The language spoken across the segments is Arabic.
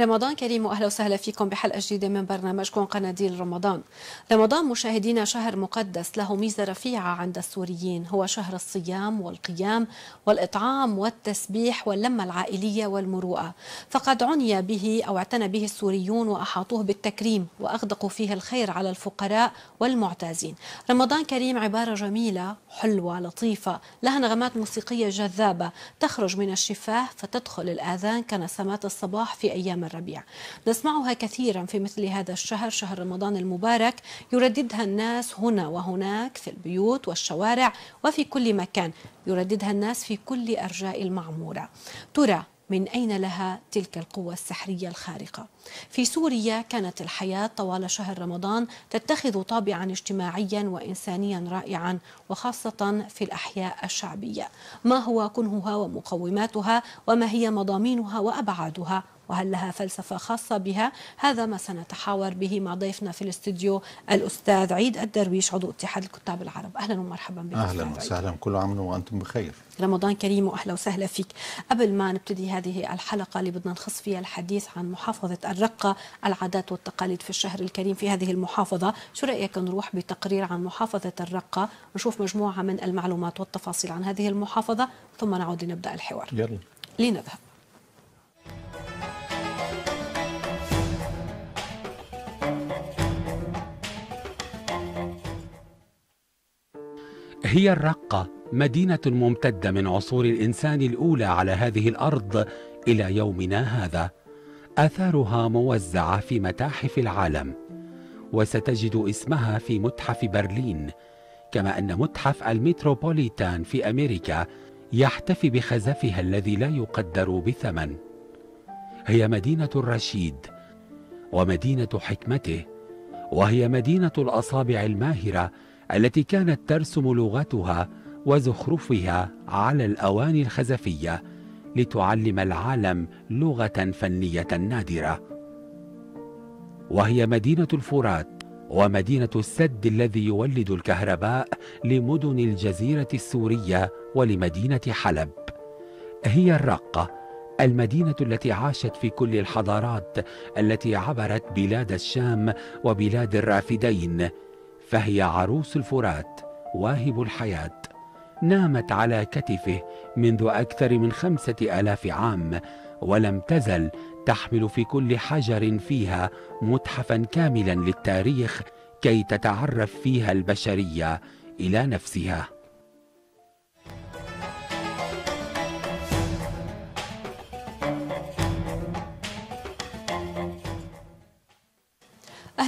رمضان كريم واهلا وسهلا فيكم بحلقه جديده من برنامجكم قناديل رمضان. رمضان مشاهدينا شهر مقدس له ميزه رفيعه عند السوريين هو شهر الصيام والقيام والاطعام والتسبيح واللمه العائليه والمروءه، فقد عني به او اعتنى به السوريون واحاطوه بالتكريم واغدقوا فيه الخير على الفقراء والمعتازين. رمضان كريم عباره جميله، حلوه، لطيفه، لها نغمات موسيقيه جذابه تخرج من الشفاه فتدخل الاذان كنسمات الصباح في ايام الربيع نسمعها كثيرا في مثل هذا الشهر شهر رمضان المبارك يرددها الناس هنا وهناك في البيوت والشوارع وفي كل مكان يرددها الناس في كل أرجاء المعمورة ترى من أين لها تلك القوة السحرية الخارقة؟ في سوريا كانت الحياة طوال شهر رمضان تتخذ طابعا اجتماعيا وإنسانيا رائعا وخاصة في الأحياء الشعبية ما هو كنهها ومقوماتها وما هي مضامينها وأبعادها وهل لها فلسفة خاصة بها هذا ما سنتحاور به مع ضيفنا في الاستديو الأستاذ عيد الدرويش عضو اتحاد الكتاب العرب أهلا ومرحبا بك أهلا وسهلا كل عام وأنتم بخير رمضان كريم واهلا وسهلا فيك قبل ما نبتدي هذه الحلقه اللي بدنا نخص فيها الحديث عن محافظه الرقه العادات والتقاليد في الشهر الكريم في هذه المحافظه شو رايك نروح بتقرير عن محافظه الرقه نشوف مجموعه من المعلومات والتفاصيل عن هذه المحافظه ثم نعود لنبدا الحوار يلا لنذهب هي الرقة مدينة ممتدة من عصور الإنسان الأولى على هذه الأرض إلى يومنا هذا آثارها موزعة في متاحف العالم وستجد اسمها في متحف برلين كما أن متحف المتروبوليتان في أمريكا يحتفي بخزفها الذي لا يقدر بثمن هي مدينة الرشيد ومدينة حكمته وهي مدينة الأصابع الماهرة التي كانت ترسم لغتها وزخرفها على الأواني الخزفية لتعلم العالم لغة فنية نادرة وهي مدينة الفرات ومدينة السد الذي يولد الكهرباء لمدن الجزيرة السورية ولمدينة حلب هي الرقة المدينة التي عاشت في كل الحضارات التي عبرت بلاد الشام وبلاد الرافدين فهي عروس الفرات واهب الحياة نامت على كتفه منذ أكثر من خمسة ألاف عام ولم تزل تحمل في كل حجر فيها متحفا كاملا للتاريخ كي تتعرف فيها البشرية إلى نفسها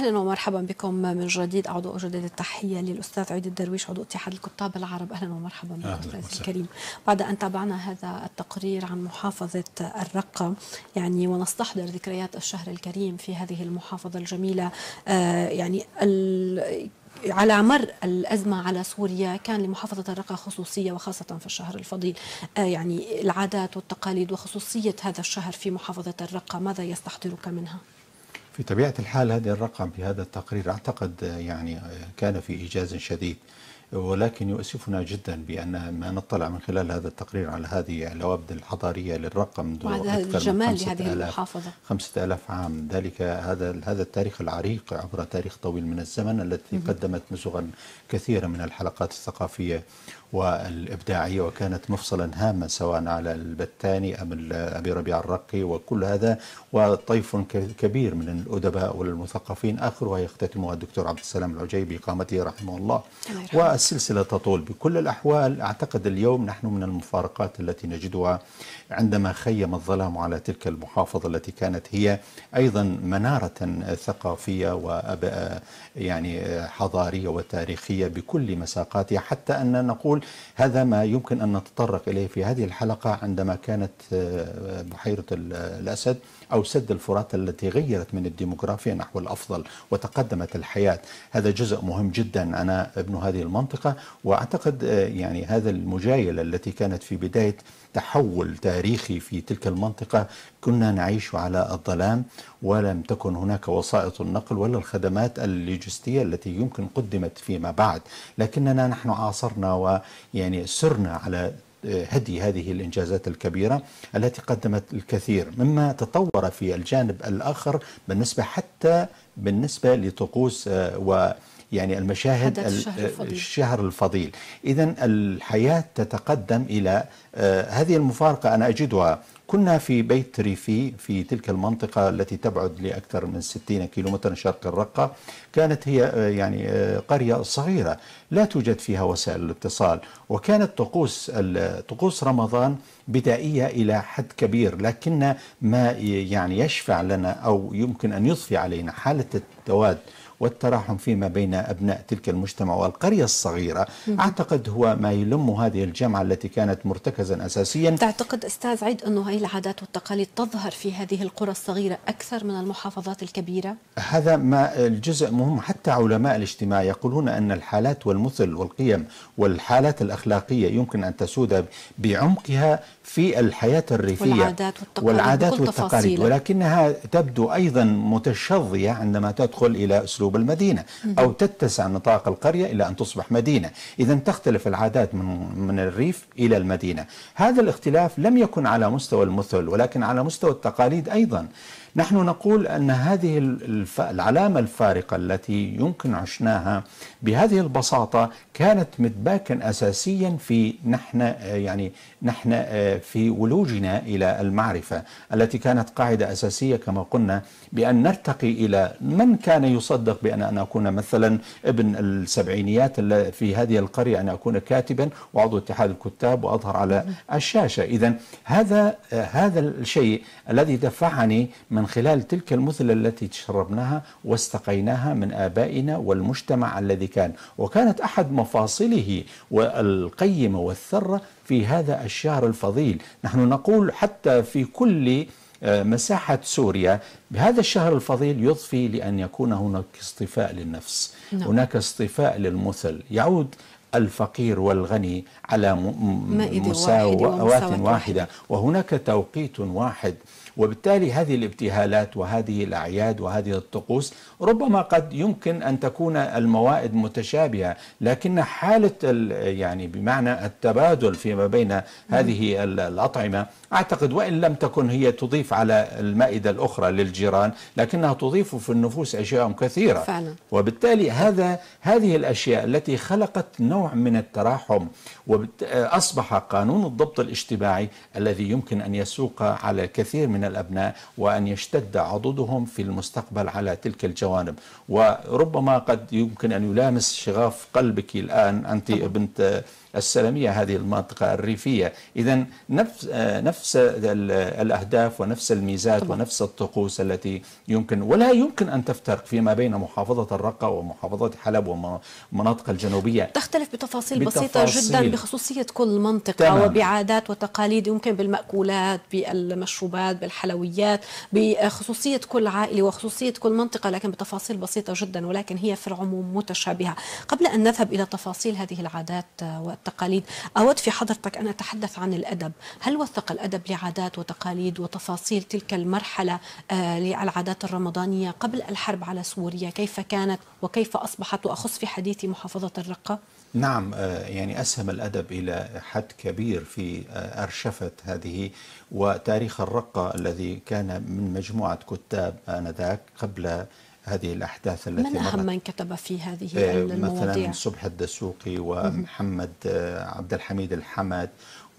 اهلا ومرحبا بكم من جديد اعود اجدد التحيه للاستاذ عيد الدرويش عضو اتحاد الكتاب العرب اهلا ومرحبا بك الكريم بعد ان تابعنا هذا التقرير عن محافظه الرقه يعني ونستحضر ذكريات الشهر الكريم في هذه المحافظه الجميله آه، يعني ال على مر الأزمة على سوريا كان لمحافظة الرقة خصوصية وخاصة في الشهر الفضيل آه يعني العادات والتقاليد وخصوصية هذا الشهر في محافظة الرقة ماذا يستحضرك منها؟ في طبيعة الحال هذا الرقم في هذا التقرير أعتقد آه، يعني آه، كان في إيجاز شديد ولكن يؤسفنا جدا بأن ما نطلع من خلال هذا التقرير على هذه الاوابد الحضارية للرقم دو أكثر الجمال لهذه المحافظة 5000 عام ذلك هذا هذا التاريخ العريق عبر تاريخ طويل من الزمن التي قدمت نسخا كثيرة من الحلقات الثقافية والإبداعية وكانت مفصلا هاما سواء على البتاني أم أبي ربيع الرقي وكل هذا وطيف كبير من الأدباء والمثقفين آخرها يختتمها الدكتور عبد السلام العجيبي قامته رحمه الله السلسلة تطول بكل الأحوال أعتقد اليوم نحن من المفارقات التي نجدها عندما خيم الظلام على تلك المحافظة التي كانت هي أيضا منارة ثقافية و يعني حضارية وتاريخية بكل مساقاتها حتى أن نقول هذا ما يمكن أن نتطرق إليه في هذه الحلقة عندما كانت آه، بحيرة الأسد أو سد الفرات التي غيرت من الديموغرافيا نحو الأفضل وتقدمت الحياة هذا جزء مهم جدا أنا ابن هذه المنطقة وأعتقد آه، يعني هذا المجايلة التي كانت في بداية تحول تاريخي التاريخي في تلك المنطقة كنا نعيش على الظلام ولم تكن هناك وسائط النقل ولا الخدمات اللوجستية التي يمكن قدمت فيما بعد لكننا نحن عاصرنا ويعني سرنا على آه، هدي هذه الإنجازات الكبيرة التي قدمت الكثير مما تطور في الجانب الآخر بالنسبة حتى بالنسبة لطقوس آه، و يعني المشاهد آه، الشهر الفضيل إذا الحياة تتقدم إلى آه، هذه المفارقة أنا أجدها كنا في بيت ريفي في تلك المنطقة التي تبعد لأكثر من 60 كيلومترا شرق الرقة كانت هي آه، يعني قرية صغيرة لا توجد فيها وسائل الاتصال وكانت طقوس طقوس رمضان بدائية إلى حد كبير لكن ما يعني يشفع لنا أو يمكن أن يضفي علينا حالة التواد والتراحم فيما بين أبناء تلك المجتمع والقرية الصغيرة أعتقد هو ما يلم هذه الجامعة التي كانت مرتكزا أساسيا تعتقد أستاذ عيد أنه هذه العادات والتقاليد تظهر في هذه القرى الصغيرة أكثر من المحافظات الكبيرة؟ هذا ما الجزء مهم حتى علماء الاجتماع يقولون أن الحالات والمثل والقيم والحالات الأخلاقية يمكن أن تسود بعمقها في الحياة الريفية والعادات والتقاليد, والعادات والتقاليد ولكنها تبدو أيضا متشظية عندما تدخل إلى أسلوب المدينة أو تتسع نطاق القرية إلى أن تصبح مدينة إذا تختلف العادات من, من الريف إلى المدينة هذا الاختلاف لم يكن على مستوى المثل ولكن على مستوى التقاليد أيضا نحن نقول أن هذه العلامة الفارقة التي يمكن عشناها بهذه البساطة كانت مدباكا أساسيا في نحن آه، يعني نحن آه، في ولوجنا إلى المعرفة التي كانت قاعدة أساسية كما قلنا بأن نرتقي إلى من كان يصدق بأن أنا أكون مثلا ابن السبعينيات في هذه القرية أن أكون كاتبا وعضو اتحاد الكتاب وأظهر على الشاشة إذا هذا آه، هذا الشيء الذي دفعني من من خلال تلك المثل التي تشربناها واستقيناها من آبائنا والمجتمع الذي كان وكانت أحد مفاصله والقيمة والثرة في هذا الشهر الفضيل نحن نقول حتى في كل آه، مساحة سوريا بهذا الشهر الفضيل يضفي لأن يكون هناك اصطفاء للنفس نعم. هناك اصطفاء للمثل يعود الفقير والغني على مساواة واحدة, واحدة وهناك توقيت واحد وبالتالي هذه الابتهالات وهذه الأعياد وهذه الطقوس ربما قد يمكن أن تكون الموائد متشابهة لكن حالة يعني بمعنى التبادل فيما بين هذه نعم. الأطعمة أعتقد وإن لم تكن هي تضيف على المائدة الأخرى للجيران لكنها تضيف في النفوس أشياء كثيرة فعلا. وبالتالي هذا هذه الأشياء التي خلقت نوع من التراحم وأصبح قانون الضبط الاجتماعي الذي يمكن أن يسوق على الكثير من الأبناء وأن يشتد عضدهم في المستقبل على تلك الجوانب وربما قد يمكن أن يلامس شغاف قلبك الآن أنت بنت السلمية هذه المنطقة الريفية إذا نفس, آه، نفس الأهداف ونفس الميزات طبعا. ونفس الطقوس التي يمكن ولا يمكن أن تفترق فيما بين محافظة الرقة ومحافظة حلب والمناطق الجنوبية تختلف بتفاصيل, بتفاصيل بسيطة جدا بخصوصية كل منطقة تمام. وبعادات وتقاليد يمكن بالمأكولات بالمشروبات بالحلويات بخصوصية كل عائلة وخصوصية كل منطقة لكن بتفاصيل بسيطة جدا ولكن هي في العموم متشابهة قبل أن نذهب إلى تفاصيل هذه العادات آه، والتقاليد أود في حضرتك أن أتحدث عن الأدب هل وثق الأدب لعادات وتقاليد وتفاصيل تلك المرحلة آه، للعادات الرمضانية قبل الحرب على سوريا كيف كانت وكيف أصبحت وأخص في حديثي محافظة الرقة نعم آه، يعني أسهم الأدب إلى حد كبير في آه، أرشفة هذه وتاريخ الرقة الذي كان من مجموعة كتاب آنذاك قبل هذه الأحداث التي من أهم من كتب في هذه آه، المواضيع؟ مثلا صبح الدسوقي ومحمد آه، عبد الحميد الحمد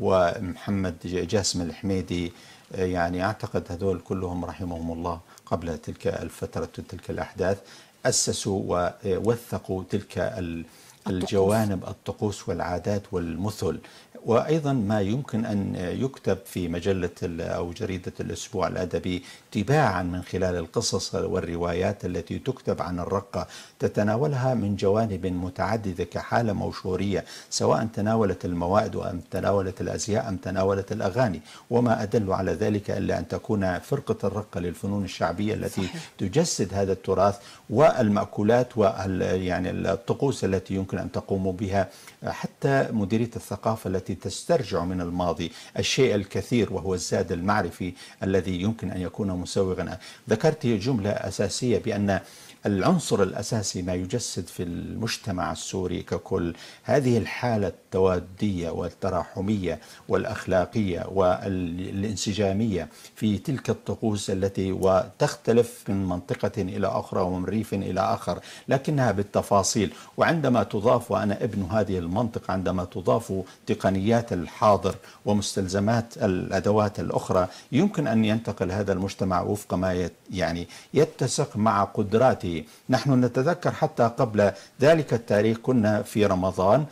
ومحمد جاسم الحميدي آه، يعني أعتقد هذول كلهم رحمهم الله قبل تلك الفترة تلك الأحداث أسسوا ووثقوا تلك الأحداث الجوانب الطقوس والعادات والمثل وأيضا ما يمكن أن يكتب في مجلة أو جريدة الأسبوع الأدبي تباعا من خلال القصص والروايات التي تكتب عن الرقة تتناولها من جوانب متعددة كحالة موشورية سواء تناولت الموائد أم تناولت الأزياء أم تناولت الأغاني وما أدل على ذلك إلا أن تكون فرقة الرقة للفنون الشعبية التي صحيح. تجسد هذا التراث والمأكولات وال يعني الطقوس التي يمكن يمكن أن تقوموا بها حتى مديرية الثقافة التي تسترجع من الماضي الشيء الكثير وهو الزاد المعرفي الذي يمكن أن يكون مسوغا ذكرت جملة أساسية بأن العنصر الأساسي ما يجسد في المجتمع السوري ككل هذه الحالة التوادية والتراحمية والأخلاقية والانسجامية في تلك الطقوس التي وتختلف من منطقة إلى أخرى ومن ريف إلى آخر لكنها بالتفاصيل وعندما تضاف وأنا ابن هذه المنطقة عندما تضاف تقنيات الحاضر ومستلزمات الأدوات الأخرى يمكن أن ينتقل هذا المجتمع وفق ما يعني يتسق مع قدراته نحن نتذكر حتى قبل ذلك التاريخ كنا في رمضان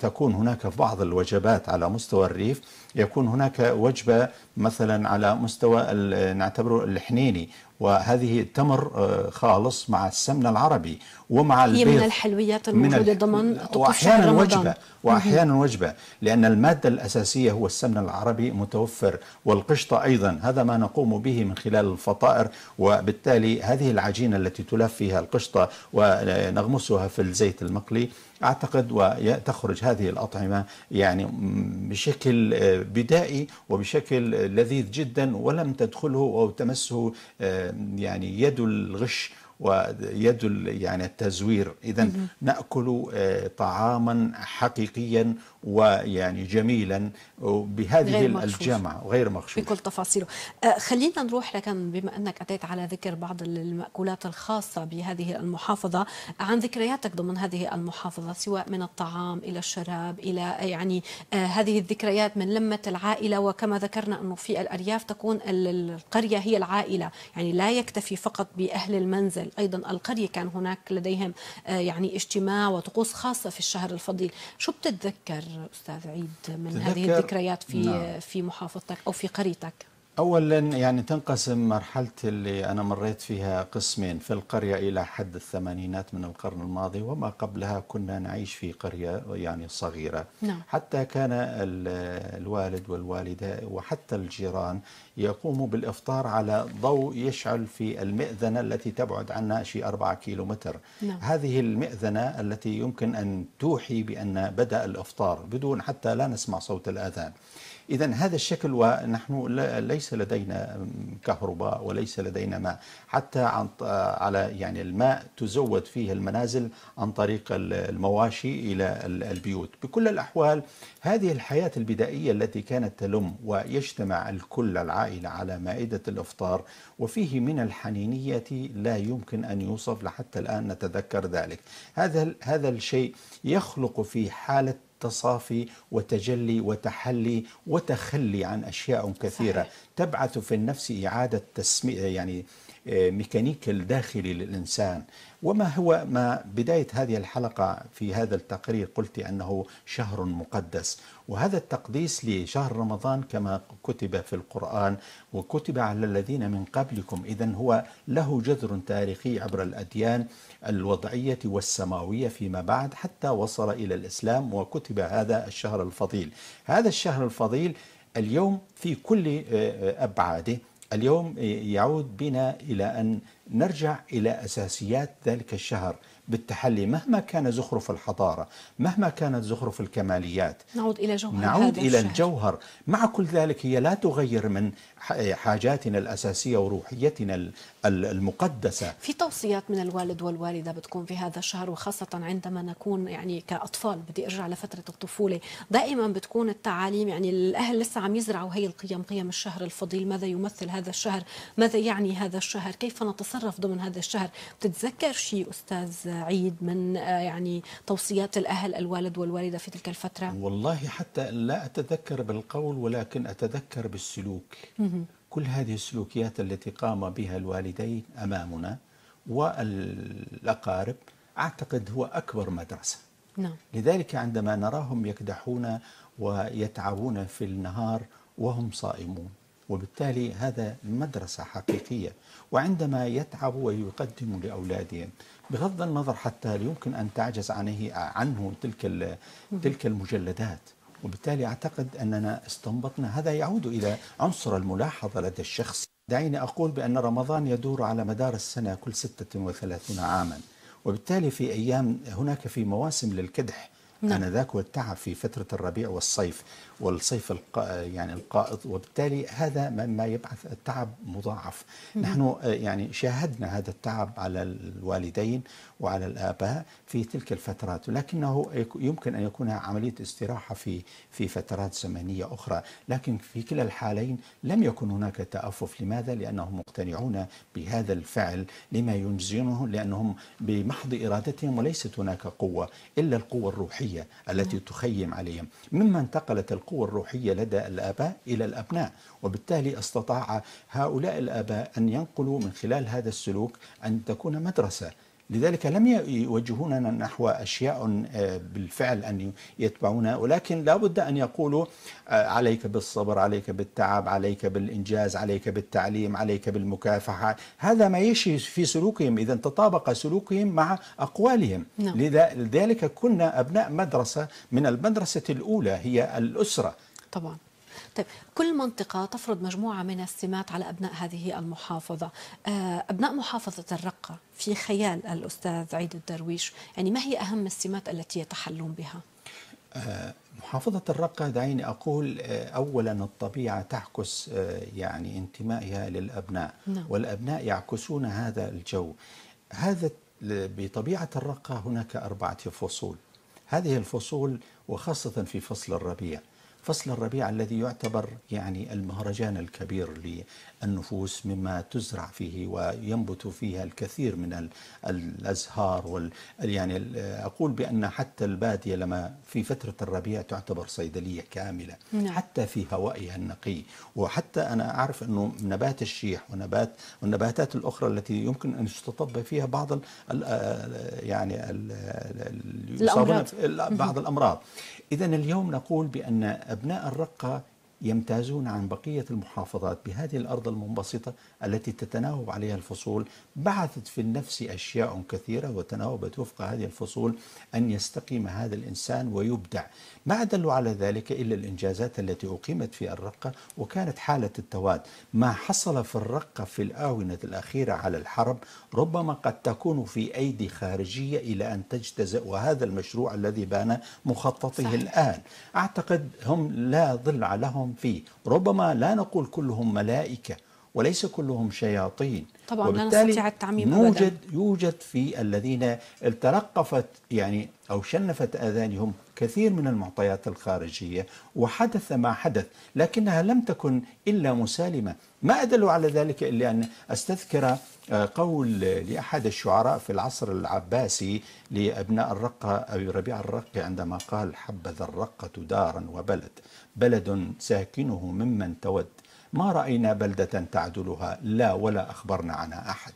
تكون هناك بعض الوجبات على مستوى الريف يكون هناك وجبة مثلا على مستوى نعتبره الحنيني وهذه التمر آه، خالص مع السمن العربي ومع هي البيض هي من الحلويات الموجودة ضمن وأحيانا وجبة وأحيانا وجبة لأن المادة الأساسية هو السمن العربي متوفر والقشطة أيضا هذا ما نقوم به من خلال الفطائر وبالتالي هذه العجينة التي تلف فيها القشطة ونغمسها في الزيت المقلي أعتقد وتخرج هذه الأطعمة يعني بشكل بدائي وبشكل لذيذ جدا ولم تدخله أو تمسه آه، يعني يد الغش ويد يعني التزوير إذا نأكل آه، طعاما حقيقيا ويعني جميلا بهذه الجامعة غير مغشوش بكل تفاصيله آه، خلينا نروح لكن بما أنك أتيت على ذكر بعض المأكولات الخاصة بهذه المحافظة عن ذكرياتك ضمن هذه المحافظة سواء من الطعام إلى الشراب إلى يعني آه، هذه الذكريات من لمة العائلة وكما ذكرنا أنه في الأرياف تكون القرية هي العائلة يعني لا يكتفي فقط بأهل المنزل أيضا القرية كان هناك لديهم آه، يعني اجتماع وطقوس خاصة في الشهر الفضيل شو بتتذكر أستاذ عيد من هذه الذكريات في, نعم. في محافظتك أو في قريتك اولا يعني تنقسم مرحله اللي انا مريت فيها قسمين في القريه الى حد الثمانينات من القرن الماضي وما قبلها كنا نعيش في قريه يعني صغيره نعم. حتى كان الوالد والوالده وحتى الجيران يقوموا بالافطار على ضوء يشعل في المئذنه التي تبعد عنا شي 4 كيلومتر نعم. هذه المئذنه التي يمكن ان توحي بان بدا الافطار بدون حتى لا نسمع صوت الاذان إذا هذا الشكل ونحن ليس لدينا كهرباء وليس لدينا ماء حتى عن على يعني الماء تزود فيه المنازل عن طريق المواشي إلى البيوت بكل الأحوال هذه الحياة البدائية التي كانت تلم ويجتمع الكل العائلة على مائدة الإفطار وفيه من الحنينية لا يمكن أن يوصف لحتى الآن نتذكر ذلك هذا هذا الشيء يخلق في حالة التصافي وتجلي وتحلي وتخلي عن أشياء كثيرة صحيح. تبعث في النفس إعادة تسمية يعني آه، ميكانيك الداخلي للإنسان وما هو ما بداية هذه الحلقة في هذا التقرير قلت أنه شهر مقدس وهذا التقديس لشهر رمضان كما كتب في القرآن وكتب على الذين من قبلكم إذا هو له جذر تاريخي عبر الأديان الوضعية والسماوية فيما بعد حتى وصل إلى الإسلام وكتب هذا الشهر الفضيل هذا الشهر الفضيل اليوم في كل آه، آه، أبعاده اليوم آه، يعود بنا إلى أن نرجع الى اساسيات ذلك الشهر بالتحلي مهما كان زخرف الحضاره، مهما كانت زخرف الكماليات. نعود الى جوهر نعود الى الجوهر، مع كل ذلك هي لا تغير من حاجاتنا الاساسيه وروحيتنا المقدسه. في توصيات من الوالد والوالده بتكون في هذا الشهر وخاصه عندما نكون يعني كاطفال بدي ارجع لفتره الطفوله، دائما بتكون التعاليم يعني الاهل لسه عم يزرعوا هي القيم، قيم الشهر الفضيل، ماذا يمثل هذا الشهر؟ ماذا يعني هذا الشهر؟ كيف نتصرف تتصرف ضمن هذا الشهر بتتذكر شيء أستاذ عيد من آه، يعني توصيات الأهل الوالد والوالدة في تلك الفترة والله حتى لا أتذكر بالقول ولكن أتذكر بالسلوك كل هذه السلوكيات التي قام بها الوالدين أمامنا والأقارب أعتقد هو أكبر مدرسة نعم. لذلك عندما نراهم يكدحون ويتعبون في النهار وهم صائمون وبالتالي هذا مدرسة حقيقية وعندما يتعب ويقدم لأولاده بغض النظر حتى يمكن أن تعجز عنه, عنه تلك, تلك المجلدات وبالتالي أعتقد أننا استنبطنا هذا يعود إلى عنصر الملاحظة لدى الشخص دعيني أقول بأن رمضان يدور على مدار السنة كل 36 عاما وبالتالي في أيام هناك في مواسم للكدح نعم. انذاك والتعب في فتره الربيع والصيف والصيف يعني القائض وبالتالي هذا ما يبعث التعب مضاعف مم. نحن آه، يعني شاهدنا هذا التعب على الوالدين وعلى الاباء في تلك الفترات لكنه يمكن ان يكون عمليه استراحه في في فترات زمنيه اخرى لكن في كلا الحالين لم يكن هناك تافف لماذا لانهم مقتنعون بهذا الفعل لما ينزينه لانهم بمحض ارادتهم وليست هناك قوه الا القوه الروحيه الروحية التي تخيم عليهم مما انتقلت القوة الروحية لدى الآباء إلى الأبناء وبالتالي استطاع هؤلاء الآباء أن ينقلوا من خلال هذا السلوك أن تكون مدرسة لذلك لم يوجهوننا نحو أشياء آه، بالفعل أن يتبعونها ولكن لابد أن يقولوا آه، عليك بالصبر عليك بالتعب عليك بالإنجاز عليك بالتعليم عليك بالمكافحة هذا ما يشي في سلوكهم إذا تطابق سلوكهم مع أقوالهم نعم. لذلك كنا أبناء مدرسة من المدرسة الأولى هي الأسرة طبعا طيب كل منطقة تفرض مجموعة من السمات على أبناء هذه المحافظة آه، أبناء محافظة الرقة في خيال الأستاذ عيد الدرويش يعني ما هي أهم السمات التي يتحلون بها؟ آه، محافظة الرقة دعيني أقول آه، أولا الطبيعة تعكس يعني انتمائها للأبناء نعم. والأبناء يعكسون هذا الجو هذا بطبيعة الرقة هناك أربعة فصول هذه الفصول وخاصة في فصل الربيع فصل الربيع الذي يعتبر يعني المهرجان الكبير للنفوس مما تزرع فيه وينبت فيها الكثير من الازهار وال يعني اقول بان حتى الباديه لما في فتره الربيع تعتبر صيدليه كامله نعم. حتى في هوائها النقي وحتى انا اعرف انه نبات الشيح ونبات والنباتات الاخرى التي يمكن ان تستطب فيها بعض الـ يعني ال الامراض بعض الامراض إذا اليوم نقول بأن أبناء الرقة يمتازون عن بقية المحافظات بهذه الأرض المنبسطة التي تتناوب عليها الفصول بعثت في النفس أشياء كثيرة وتناوبت وفق هذه الفصول أن يستقيم هذا الإنسان ويبدع ما دل على ذلك إلا الإنجازات التي أقيمت في الرقة وكانت حالة التواد ما حصل في الرقة في الآونة الأخيرة على الحرب ربما قد تكون في أيدي خارجية إلى أن تجتزئ وهذا المشروع الذي بان مخططه صحيح. الآن أعتقد هم لا ظل لهم كلهم فيه ربما لا نقول كلهم ملائكة وليس كلهم شياطين طبعا وبالتالي لا نستطيع التعميم يوجد, يوجد في الذين التلقفت يعني أو شنفت آذانهم كثير من المعطيات الخارجية وحدث ما حدث لكنها لم تكن إلا مسالمة ما أدل على ذلك إلا أن أستذكر آه، قول لأحد الشعراء في العصر العباسي لأبناء الرقة أبي ربيع الرقة عندما قال حبذا الرقة دارا وبلد بلد ساكنه ممن تود ما رأينا بلدة تعدلها لا ولا أخبرنا عنها أحد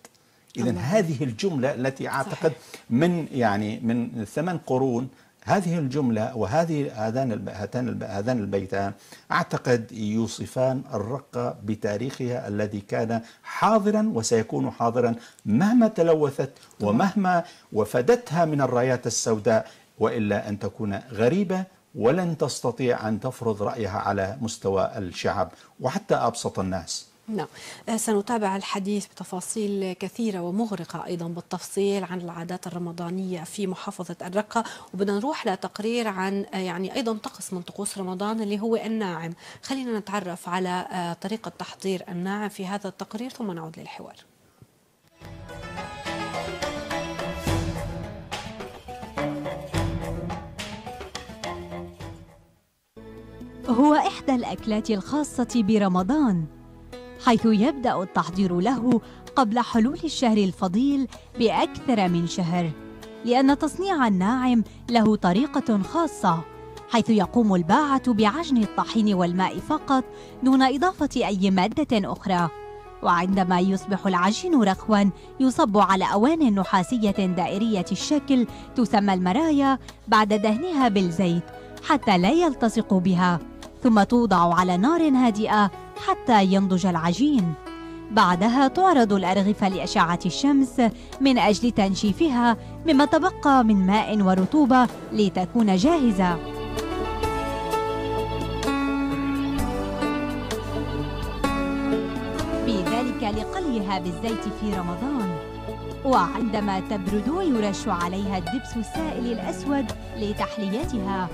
إذا هذه الجملة التي أعتقد من يعني من ثمان قرون هذه الجملة وهذه هذان هاتان هذان البيتان أعتقد يوصفان الرقة بتاريخها الذي كان حاضرا وسيكون حاضرا مهما تلوثت ومهما وفدتها من الرايات السوداء وإلا أن تكون غريبة ولن تستطيع أن تفرض رأيها على مستوى الشعب وحتى أبسط الناس نعم آه، سنتابع الحديث بتفاصيل كثيرة ومغرقة أيضا بالتفصيل عن العادات الرمضانية في محافظة الرقة وبدنا نروح لتقرير عن آه، يعني أيضا طقس من طقوس رمضان اللي هو الناعم خلينا نتعرف على آه، طريقة تحضير الناعم في هذا التقرير ثم نعود للحوار هو إحدى الأكلات الخاصة برمضان حيث يبدأ التحضير له قبل حلول الشهر الفضيل بأكثر من شهر لأن تصنيع الناعم له طريقة خاصة حيث يقوم الباعة بعجن الطحين والماء فقط دون إضافة أي مادة أخرى وعندما يصبح العجين رخوا يصب على أوان نحاسية دائرية الشكل تسمى المرايا بعد دهنها بالزيت حتى لا يلتصق بها ثم توضع على نار هادئة حتى ينضج العجين بعدها تعرض الأرغفة لأشعة الشمس من أجل تنشيفها مما تبقى من ماء ورطوبة لتكون جاهزة بذلك لقليها بالزيت في رمضان وعندما تبرد يرش عليها الدبس السائل الأسود لتحليتها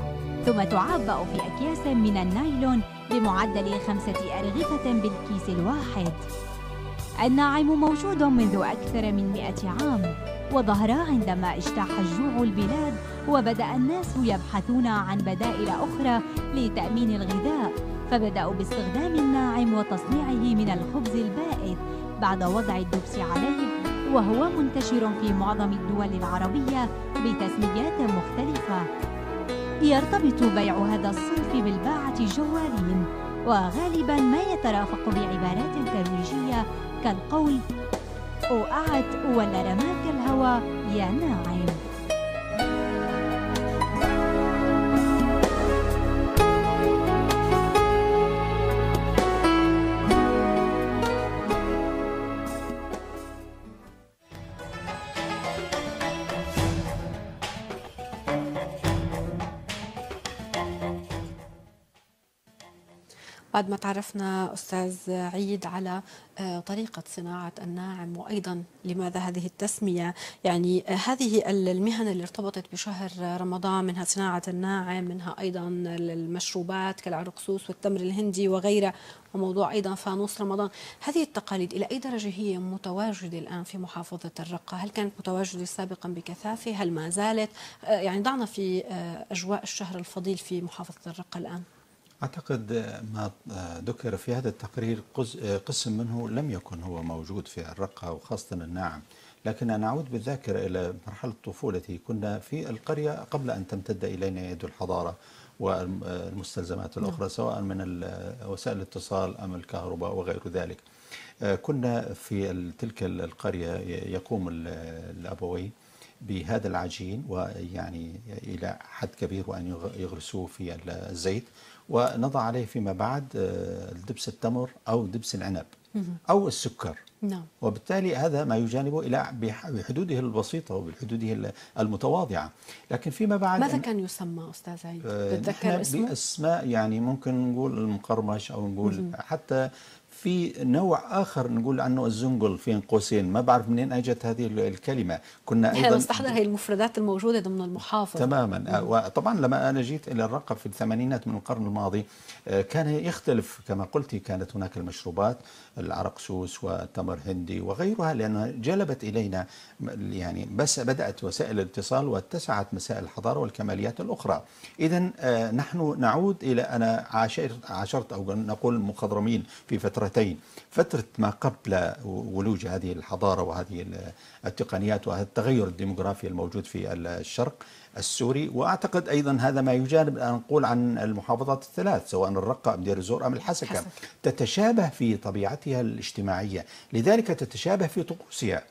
ثم تعبأ في أكياس من النايلون بمعدل خمسة أرغفة بالكيس الواحد الناعم موجود منذ أكثر من مئة عام وظهر عندما اجتاح الجوع البلاد وبدأ الناس يبحثون عن بدائل أخرى لتأمين الغذاء فبدأوا باستخدام الناعم وتصنيعه من الخبز البائد بعد وضع الدبس عليه وهو منتشر في معظم الدول العربية بتسميات مختلفة يرتبط بيع هذا الصنف بالباعة جوالين وغالبا ما يترافق بعبارات ترويجية كالقول أوقعت ولا رماك الهوى يا ناعم بعد ما تعرفنا أستاذ عيد على آه، طريقة صناعة الناعم وأيضا لماذا هذه التسمية يعني آه، هذه المهن اللي ارتبطت بشهر رمضان منها صناعة الناعم منها أيضا المشروبات كالعرقسوس والتمر الهندي وغيره وموضوع أيضا فانوس رمضان هذه التقاليد إلى أي درجة هي متواجدة الآن في محافظة الرقة هل كانت متواجدة سابقا بكثافة هل ما زالت آه، يعني ضعنا في أجواء الشهر الفضيل في محافظة الرقة الآن أعتقد ما ذكر في هذا التقرير قسم منه لم يكن هو موجود في الرقة وخاصة الناعم لكن أنا أعود بالذاكرة إلى مرحلة طفولتي كنا في القرية قبل أن تمتد إلينا يد الحضارة والمستلزمات نعم. الأخرى سواء من وسائل الاتصال أم الكهرباء وغير ذلك كنا في تلك القرية يقوم الأبوين بهذا العجين ويعني إلى حد كبير وأن يغرسوه في الزيت ونضع عليه فيما بعد آه، دبس التمر أو دبس العنب أو السكر نعم. وبالتالي هذا ما يجانبه إلى بحدوده البسيطة وبحدوده المتواضعة لكن فيما بعد ماذا كان يسمى أستاذ عيد؟ آه، تتذكر اسمه؟ بأسماء يعني ممكن نقول المقرمش أو نقول مم. حتى في نوع اخر نقول عنه الزنقل بين قوسين ما بعرف منين اجت هذه الكلمه كنا ايضا احنا نستحضر هي المفردات الموجوده ضمن المحافظ تماما آه، وطبعا لما انا جيت الى الرقه في الثمانينات من القرن الماضي آه، كان يختلف كما قلت كانت هناك المشروبات العرقسوس والتمر هندي وغيرها لانها جلبت الينا يعني بس بدات وسائل الاتصال واتسعت مسائل الحضاره والكماليات الاخرى اذا آه، نحن نعود الى انا عاشرت عاشرت او نقول مخضرمين في فتره مرتين فترة ما قبل ولوج هذه الحضارة وهذه التقنيات وهذا التغير الديموغرافي الموجود في الشرق السوري واعتقد ايضا هذا ما يجانب ان نقول عن المحافظات الثلاث سواء الرقه ام دير الزور ام الحسكه حسك. تتشابه في طبيعتها الاجتماعيه لذلك تتشابه في طقوسها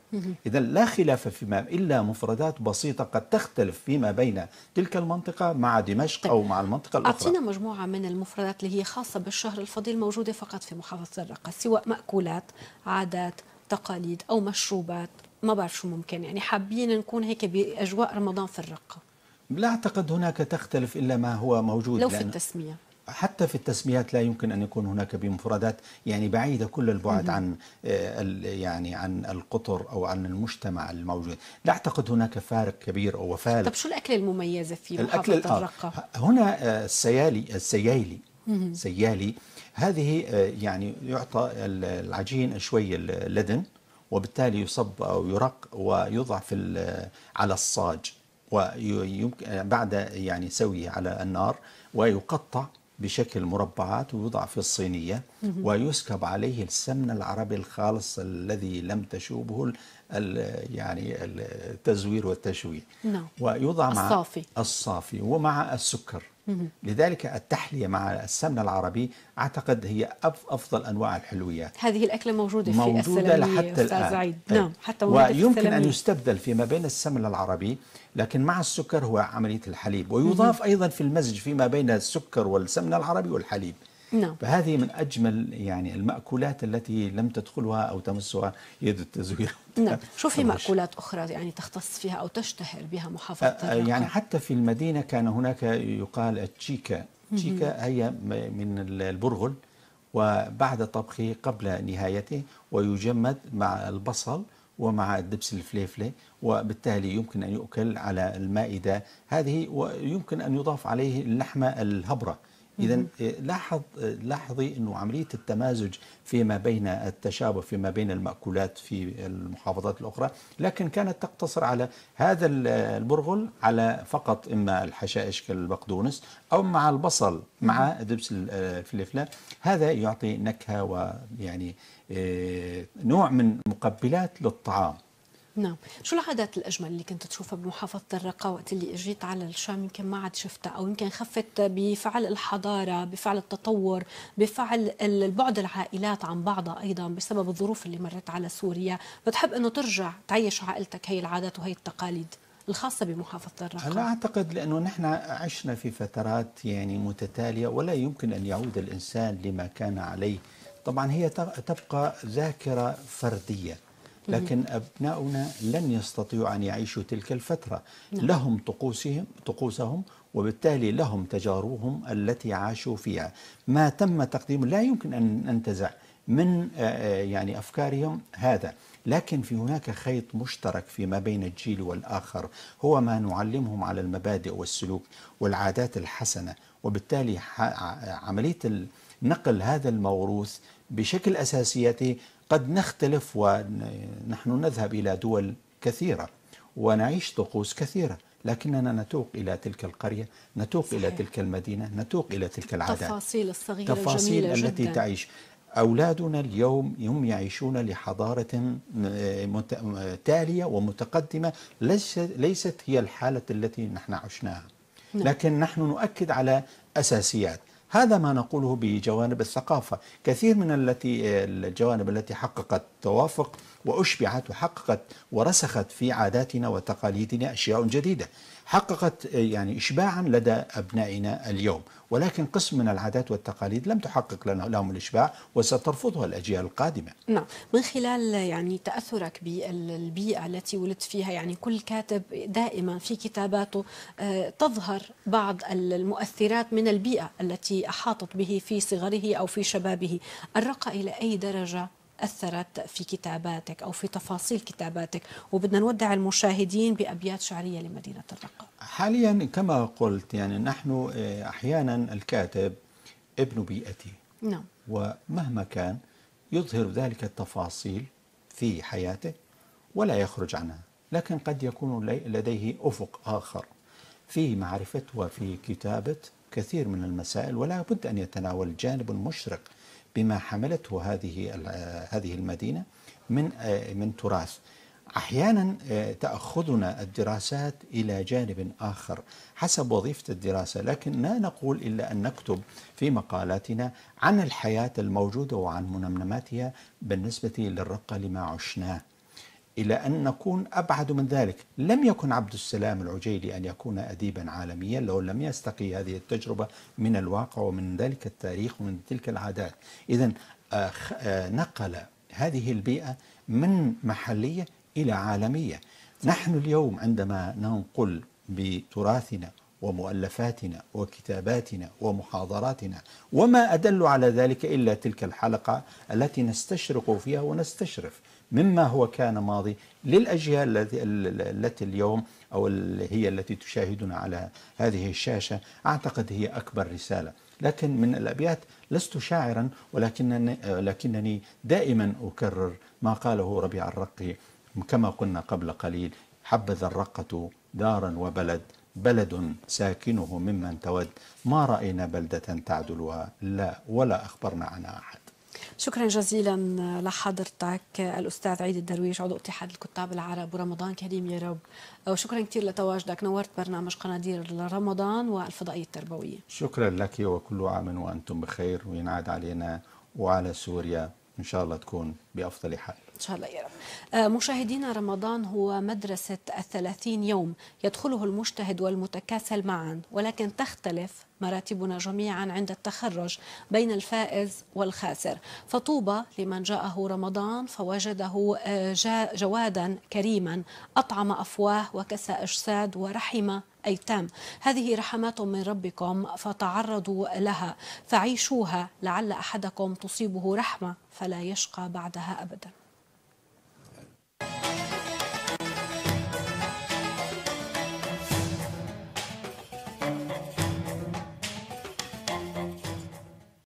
اذا لا خلاف فيما الا مفردات بسيطه قد تختلف فيما بين تلك المنطقه مع دمشق طيب. او مع المنطقه الاخرى اعطينا مجموعه من المفردات اللي هي خاصه بالشهر الفضيل موجوده فقط في محافظه الرقه سواء ماكولات عادات تقاليد او مشروبات ما بعرف شو ممكن يعني حابين نكون هيك باجواء رمضان في الرقه لا أعتقد هناك تختلف إلا ما هو موجود لو في التسمية حتى في التسميات لا يمكن ان يكون هناك بمفردات يعني بعيده كل البعد عن آه، يعني عن القطر او عن المجتمع الموجود، لا اعتقد هناك فارق كبير او فارق طب شو الاكله المميزه في محافظه الأكل الرقه؟ هنا آه، السيالي السيالي سيالي هذه آه، يعني يعطى العجين شوي اللدن وبالتالي يصب او يرق ويوضع في على الصاج ويمكن بعد يعني سويه على النار ويقطع بشكل مربعات ويوضع في الصينية ويسكب عليه السمن العربي الخالص الذي لم تشوبه يعني التزوير والتشويه نعم. ويوضع مع الصافي الصافي ومع السكر لذلك التحلية مع السمن العربي أعتقد هي أفضل أنواع الحلويات هذه الأكلة موجودة في موجودة لحتى الآن زعيد. طيب. نعم حتى ويمكن أن يستبدل فيما بين السمن العربي لكن مع السكر هو عملية الحليب ويضاف أيضا في المزج فيما بين السكر والسمن العربي والحليب نعم. فهذه من أجمل يعني المأكولات التي لم تدخلها أو تمسها يد التزوير نعم شو في مأكولات أخرى يعني تختص فيها أو تشتهر بها محافظة يعني حتى في المدينة كان هناك يقال التشيكا التشيكا هي من البرغل وبعد طبخه قبل نهايته ويجمد مع البصل ومع الدبس الفليفلة وبالتالي يمكن أن يؤكل على المائدة هذه ويمكن أن يضاف عليه اللحمة الهبرة اذا آه، لاحظ آه، لاحظي انه عمليه التمازج فيما بين التشابه فيما بين الماكولات في المحافظات الاخرى لكن كانت تقتصر على هذا آه، البرغل على فقط اما الحشائش كالبقدونس او مع البصل مع دبس الفلفله هذا يعطي نكهه ويعني نوع من مقبلات للطعام نعم شو العادات الأجمل اللي كنت تشوفها بمحافظة الرقة وقت اللي اجيت على الشام يمكن ما عاد شفتها أو يمكن خفت بفعل الحضارة بفعل التطور بفعل البعد العائلات عن بعضها أيضا بسبب الظروف اللي مرت على سوريا بتحب أنه ترجع تعيش عائلتك هي العادات وهي التقاليد الخاصة بمحافظة الرقة أنا أعتقد لأنه نحن عشنا في فترات يعني متتالية ولا يمكن أن يعود الإنسان لما كان عليه طبعا هي تبقى ذاكرة فردية لكن أبناؤنا لن يستطيعوا أن يعيشوا تلك الفترة نعم. لهم طقوسهم طقوسهم وبالتالي لهم تجاربهم التي عاشوا فيها ما تم تقديمه لا يمكن أن ننتزع من آه، آه، يعني أفكارهم هذا لكن في هناك خيط مشترك فيما بين الجيل والآخر هو ما نعلمهم على المبادئ والسلوك والعادات الحسنة وبالتالي عملية نقل هذا الموروث بشكل اساسياتي قد نختلف ونحن نذهب إلى دول كثيرة ونعيش طقوس كثيرة لكننا نتوق إلى تلك القرية نتوق صحيح. إلى تلك المدينة نتوق إلى تلك العادات التفاصيل الصغيرة التفاصيل الجميلة التي جداً. تعيش أولادنا اليوم هم يعيشون لحضارة آه، تالية ومتقدمة ليست هي الحالة التي نحن عشناها نعم. لكن نحن نؤكد على أساسيات هذا ما نقوله بجوانب الثقافة كثير من التي الجوانب التي حققت توافق وأشبعت وحققت ورسخت في عاداتنا وتقاليدنا أشياء جديدة حققت آه، يعني إشباعا لدى أبنائنا اليوم ولكن قسم من العادات والتقاليد لم تحقق لهم الإشباع وسترفضها الأجيال القادمة نعم من خلال يعني تأثرك بالبيئة التي ولدت فيها يعني كل كاتب دائما في كتاباته آه، تظهر بعض المؤثرات من البيئة التي أحاطت به في صغره أو في شبابه الرقى إلى أي درجة أثرت في كتاباتك أو في تفاصيل كتاباتك وبدنا نودع المشاهدين بأبيات شعرية لمدينة الرقة حاليا كما قلت يعني نحن آه، أحيانا الكاتب ابن بيئته نعم ومهما كان يظهر ذلك التفاصيل في حياته ولا يخرج عنها لكن قد يكون لديه أفق آخر في معرفة وفي كتابة كثير من المسائل ولا بد أن يتناول جانب مشرق بما حملته هذه هذه المدينه من من تراث احيانا آه، تاخذنا الدراسات الى جانب اخر حسب وظيفه الدراسه لكن لا نقول الا ان نكتب في مقالاتنا عن الحياه الموجوده وعن منمنماتها بالنسبه للرقه لما عشناه إلى أن نكون أبعد من ذلك لم يكن عبد السلام العجيلي أن يكون أديبا عالميا لو لم يستقي هذه التجربة من الواقع ومن ذلك التاريخ ومن تلك العادات إذا آه، آه، نقل هذه البيئة من محلية إلى عالمية نحن اليوم عندما ننقل بتراثنا ومؤلفاتنا وكتاباتنا ومحاضراتنا وما أدل على ذلك إلا تلك الحلقة التي نستشرق فيها ونستشرف مما هو كان ماضي للأجيال التي التي اليوم أو هي التي تشاهدنا على هذه الشاشة أعتقد هي أكبر رسالة لكن من الأبيات لست شاعرا ولكنني, لكنني دائما أكرر ما قاله ربيع الرقي كما قلنا قبل قليل حبذا الرقة دارا وبلد بلد ساكنه ممن تود ما رأينا بلدة تعدلها لا ولا أخبرنا عنها أحد شكرا جزيلا لحضرتك الاستاذ عيد الدرويش عضو اتحاد الكتاب العرب ورمضان كريم يا رب وشكرا كثير لتواجدك نورت برنامج قنادير لرمضان والفضائيه التربويه شكرا لك وكل عام وانتم بخير وينعاد علينا وعلى سوريا ان شاء الله تكون بافضل حال إن شاء الله يا رب آه، مشاهدينا رمضان هو مدرسة الثلاثين يوم يدخله المجتهد والمتكاسل معا ولكن تختلف مراتبنا جميعا عند التخرج بين الفائز والخاسر فطوبى لمن جاءه رمضان فوجده آه، جوادا كريما أطعم أفواه وكسى أجساد ورحم أيتام هذه رحمات من ربكم فتعرضوا لها فعيشوها لعل أحدكم تصيبه رحمة فلا يشقى بعدها أبداً